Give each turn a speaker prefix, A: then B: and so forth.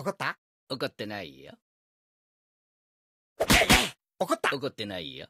A: 怒った怒ってないよ。怒った怒ってないよ。